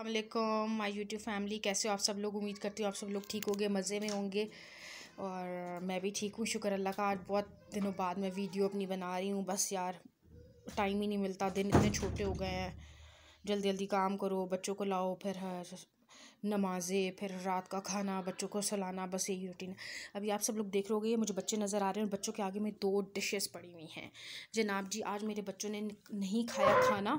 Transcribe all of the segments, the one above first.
अल्लाम माई YouTube family कैसे हो आप सब लोग उम्मीद करती हूँ आप सब लोग ठीक होंगे मज़े में होंगे और मैं भी ठीक हूँ शुक्र अल्लाह का आज बहुत दिनों बाद मैं वीडियो अपनी बना रही हूँ बस यार टाइम ही नहीं मिलता दिन इतने छोटे हो गए हैं जल्दी जल्दी काम करो बच्चों को लाओ फिर नमाज़ें फिर रात का खाना बच्चों को सलाना बस यही रूटीन अभी आप सब लोग देख रहे मुझे बच्चे नज़र आ रहे हैं बच्चों के आगे में दो डिशेस पड़ी हुई हैं जनाब जी आज मेरे बच्चों ने नहीं खाया खाना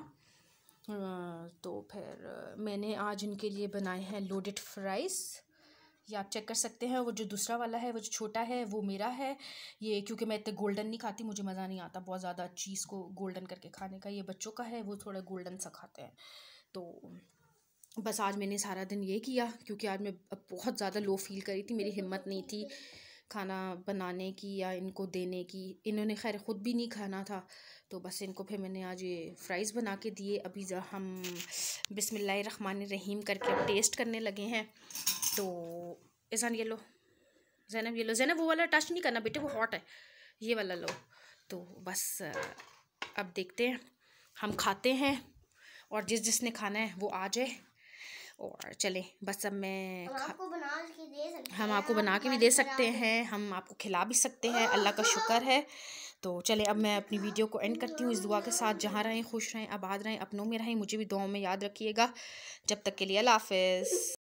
तो फिर मैंने आज इनके लिए बनाए हैं लोडेड फ्राइज़ ये आप चेक कर सकते हैं वो जो दूसरा वाला है वो जो छोटा है वो मेरा है ये क्योंकि मैं इतने गोल्डन नहीं खाती मुझे मज़ा नहीं आता बहुत ज़्यादा चीज़ को गोल्डन करके खाने का ये बच्चों का है वो थोड़ा गोल्डन सा खाते हैं तो बस आज मैंने सारा दिन ये किया क्योंकि आज मैं बहुत ज़्यादा लो फील करी थी मेरी हिम्मत नहीं थी खाना बनाने की या इनको देने की इन्होंने खैर ख़ुद भी नहीं खाना था तो बस इनको फिर मैंने आज ये फ़्राइज़ बना के दिए अभी हम बिसमिल्ल रहीम करके अब टेस्ट करने लगे हैं तो ऐसा ये लो जैनब ये लो जैनब वो वाला टच नहीं करना बेटे वो हॉट है ये वाला लो तो बस अब देखते हैं हम खाते हैं और जिस जिसने खाना है वो आ जाए और चले बस अब मैं हम आपको बना के दे सकते हम आपको बना के भी दे सकते हैं हम आपको खिला भी सकते हैं अल्लाह का शुक्र है तो चले अब मैं अपनी वीडियो को एंड करती हूँ इस दुआ के साथ जहाँ रहें खुश रहें आबाद रहें अपनों में रहें मुझे भी दुआओं में याद रखिएगा जब तक के लिए अल्लाह हाफिज़